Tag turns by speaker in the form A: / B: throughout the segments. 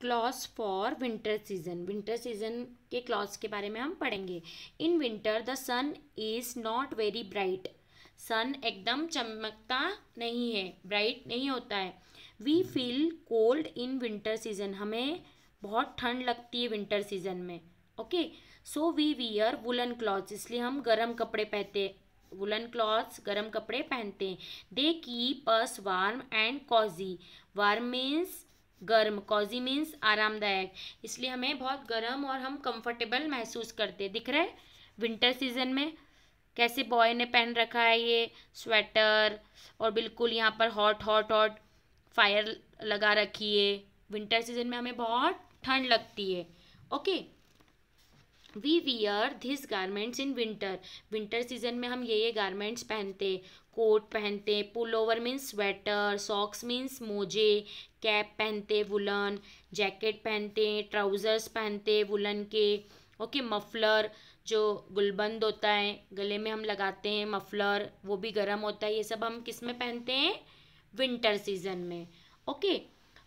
A: clause for winter season winter season के clothes के बारे में हम पढ़ेंगे in winter the sun is not very bright sun एकदम चमकता नहीं है ब्राइट नहीं होता है we feel cold in winter season हमें बहुत ठंड लगती है विंटर सीजन में okay so we wear woollen clothes इसलिए हम गर्म कपड़े पहनते वुलन क्लॉथ्स गर्म कपड़े पहनते हैं they keep us warm and cosy warm means गर्म कॉजी मीन्स आरामदायक इसलिए हमें बहुत गर्म और हम कंफर्टेबल महसूस करते दिख रहा है विंटर सीजन में कैसे बॉय ने पहन रखा है ये स्वेटर और बिल्कुल यहाँ पर हॉट हॉट हॉट फायर लगा रखी है विंटर सीजन में हमें बहुत ठंड लगती है okay we wear this garments in winter winter season में हम ये ये गारमेंट्स पहनते कोट पहनते हैं pullover means sweater socks means मोजे कैप पहनते वुलन जैकेट पहनते हैं ट्राउज़र्स पहनते वुलन के ओके okay, मफलर जो गुलबंद होता है गले में हम लगाते हैं मफलर वो भी गर्म होता है ये सब हम किस में पहनते हैं विंटर सीजन में okay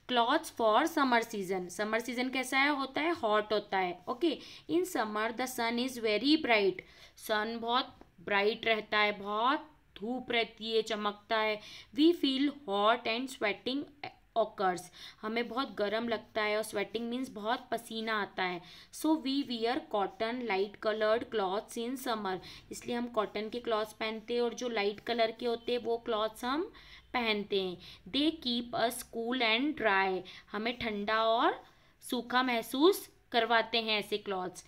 A: clothes for summer season summer season कैसा है होता है हॉट होता है okay in summer the sun is very bright sun बहुत ब्राइट रहता है बहुत धूप रहती है चमकता है we feel hot and sweating occurs हमें बहुत गर्म लगता है और स्वेटिंग मीन्स बहुत पसीना आता है so we wear cotton light coloured clothes in summer इसलिए हम कॉटन के क्लॉथ्स पहनते हैं और जो लाइट कलर के होते हैं वो क्लॉथ्स हम पहनते हैं they keep us cool and dry हमें ठंडा और सूखा महसूस करवाते हैं ऐसे क्लॉथ्स